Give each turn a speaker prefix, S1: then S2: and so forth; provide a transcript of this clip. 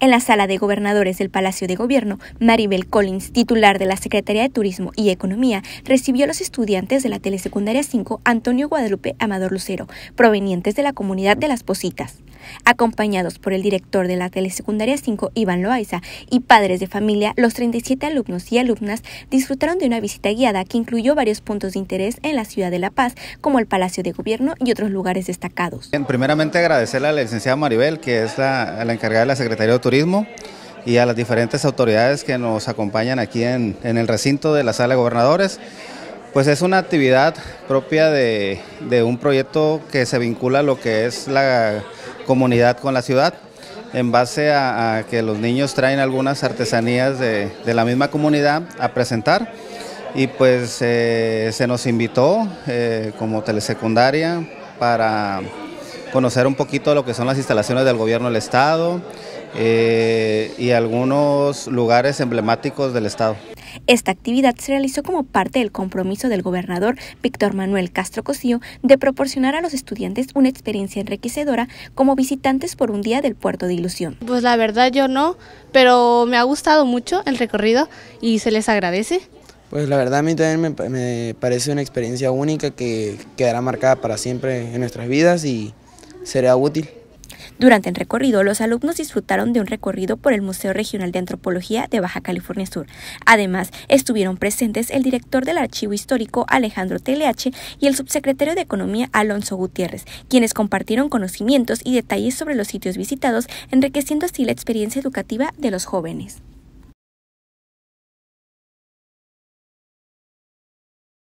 S1: En la sala de gobernadores del Palacio de Gobierno, Maribel Collins, titular de la Secretaría de Turismo y Economía, recibió a los estudiantes de la Telesecundaria 5 Antonio Guadalupe Amador Lucero, provenientes de la comunidad de Las Positas. Acompañados por el director de la Telesecundaria 5, Iván Loaiza, y padres de familia, los 37 alumnos y alumnas disfrutaron de una visita guiada que incluyó varios puntos de interés en la ciudad de La Paz, como el Palacio de Gobierno y otros lugares destacados.
S2: primeramente agradecerle a la licenciada Maribel, que es la, encargada de la Secretaría de Turismo Turismo y a las diferentes autoridades que nos acompañan aquí en, el recinto de la Sala de Gobernadores. Pues es una actividad propia de, un proyecto que se vincula lo que es la comunidad con la ciudad, en base a, que los niños traen algunas artesanías de, la misma comunidad a presentar. Y pues eh, se nos invitó eh, como telesecundaria para conocer un poquito lo que son las instalaciones del gobierno del estado, eh, y algunos lugares emblemáticos del estado.
S1: Esta actividad se realizó como parte del compromiso del gobernador Víctor Manuel Castro Cosío de proporcionar a los estudiantes una experiencia enriquecedora como visitantes por un día del puerto de Ilusión. Pues la verdad yo no, pero me ha gustado mucho el recorrido y se les agradece.
S3: Pues la verdad a mí también me, me parece una experiencia única que quedará marcada para siempre en nuestras vidas y será útil.
S1: Durante el recorrido, los alumnos disfrutaron de un recorrido por el Museo Regional de Antropología de Baja California Sur. Además, estuvieron presentes el director del Archivo Histórico, Alejandro TLH, y el subsecretario de Economía, Alonso Gutiérrez, quienes compartieron conocimientos y detalles sobre los sitios visitados,
S2: enriqueciendo así la experiencia educativa de los jóvenes.